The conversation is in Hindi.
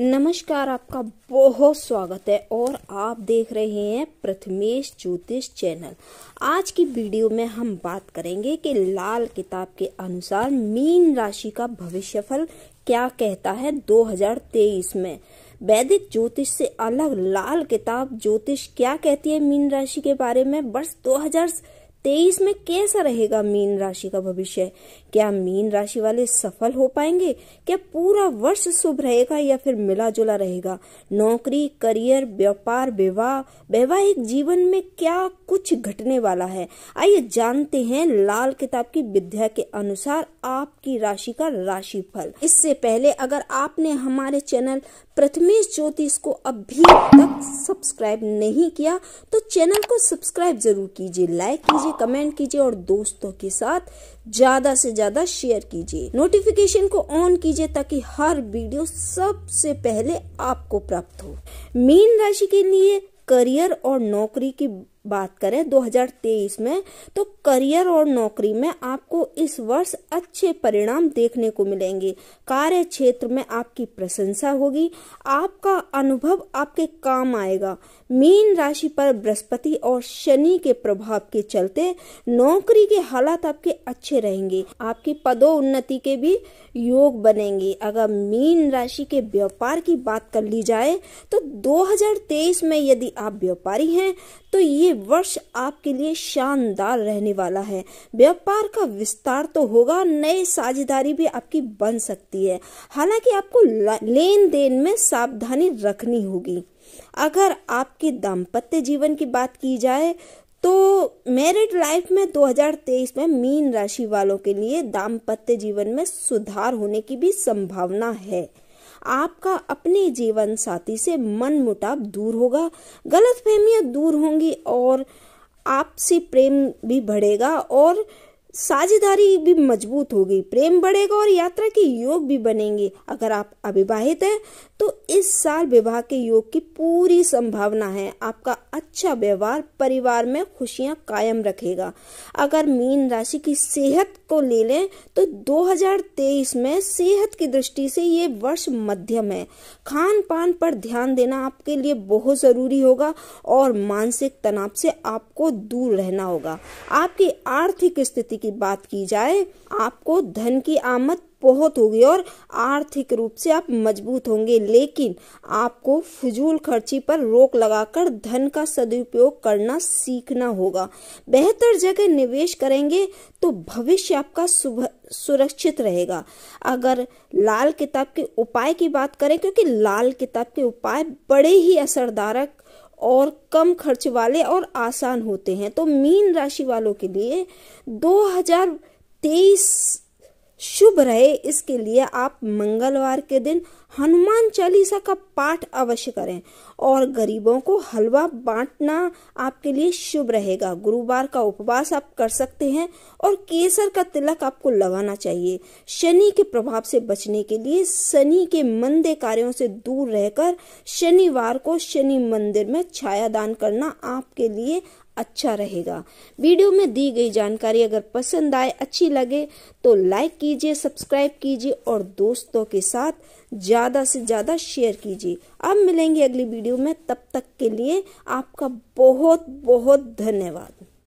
नमस्कार आपका बहुत स्वागत है और आप देख रहे हैं प्रथमेश ज्योतिष चैनल आज की वीडियो में हम बात करेंगे कि लाल किताब के अनुसार मीन राशि का भविष्यफल क्या कहता है 2023 में वैदिक ज्योतिष से अलग लाल किताब ज्योतिष क्या कहती है मीन राशि के बारे में वर्ष तेईस में कैसा रहेगा मीन राशि का भविष्य क्या मीन राशि वाले सफल हो पाएंगे क्या पूरा वर्ष शुभ रहेगा या फिर मिला जुला रहेगा नौकरी करियर व्यापार विवाह वैवाहिक जीवन में क्या कुछ घटने वाला है आइए जानते हैं लाल किताब की विद्या के अनुसार आपकी राशि का राशि फल इससे पहले अगर आपने हमारे चैनल प्रथमेश ज्योतिष को अभी तक सब्सक्राइब नहीं किया तो चैनल को सब्सक्राइब जरूर कीजिए लाइक कीजिए कमेंट कीजिए और दोस्तों के साथ ज्यादा से ज्यादा शेयर कीजिए नोटिफिकेशन को ऑन कीजिए ताकि हर वीडियो सबसे पहले आपको प्राप्त हो मीन राशि के लिए करियर और नौकरी की बात करें 2023 में तो करियर और नौकरी में आपको इस वर्ष अच्छे परिणाम देखने को मिलेंगे कार्य क्षेत्र में आपकी प्रशंसा होगी आपका अनुभव आपके काम आएगा मीन राशि पर बृहस्पति और शनि के प्रभाव के चलते नौकरी के हालात आपके अच्छे रहेंगे आपकी पदोन्नति के भी योग बनेंगे अगर मीन राशि के व्यापार की बात कर ली जाए तो 2023 में यदि आप व्यापारी हैं तो ये वर्ष आपके लिए शानदार रहने वाला है व्यापार का विस्तार तो होगा नए साझेदारी भी आपकी बन सकती है हालांकि आपको लेन देन में सावधानी रखनी होगी अगर आपके दाम्पत्य जीवन की बात की जाए तो मैरिड लाइफ में 2023 में मीन राशि वालों के लिए दाम्पत्य जीवन में सुधार होने की भी संभावना है आपका अपने जीवन साथी से मन मुटाव दूर होगा गलत फहमियाँ दूर होंगी और आपसी प्रेम भी बढ़ेगा और साझेदारी भी मजबूत होगी प्रेम बढ़ेगा और यात्रा के योग भी बनेंगे अगर आप अविवाहित हैं तो इस साल विवाह के योग की पूरी संभावना है आपका अच्छा व्यवहार परिवार में खुशियां कायम रखेगा अगर मीन राशि की सेहत को ले लें तो 2023 में सेहत की दृष्टि से ये वर्ष मध्यम है खान पान पर ध्यान देना आपके लिए बहुत ज़रूरी होगा और मानसिक तनाव से आपको दूर रहना होगा आपकी आर्थिक स्थिति की की बात की जाए आपको धन की आमद बहुत होगी और आर्थिक रूप से आप मजबूत होंगे लेकिन आपको फिजूल खर्ची पर रोक लगाकर धन का सदुपयोग करना सीखना होगा बेहतर जगह निवेश करेंगे तो भविष्य आपका सुरक्षित रहेगा अगर लाल किताब के उपाय की बात करें क्योंकि लाल किताब के उपाय बड़े ही असरदारक और कम खर्च वाले और आसान होते हैं तो मीन राशि वालों के लिए 2023 शुभ रहे इसके लिए आप मंगलवार के दिन हनुमान चालीसा का पाठ अवश्य करें और गरीबों को हलवा बांटना आपके लिए शुभ रहेगा गुरुवार का उपवास आप कर सकते हैं और केसर का तिलक आपको लगाना चाहिए शनि के प्रभाव से बचने के लिए शनि के मंदे कार्यों से दूर रहकर शनिवार को शनि मंदिर में छाया दान करना आपके लिए अच्छा रहेगा वीडियो में दी गई जानकारी अगर पसंद आए अच्छी लगे तो लाइक कीजिए सब्सक्राइब कीजिए और दोस्तों के साथ ज़्यादा से ज़्यादा शेयर कीजिए अब मिलेंगे अगली वीडियो में तब तक के लिए आपका बहुत बहुत धन्यवाद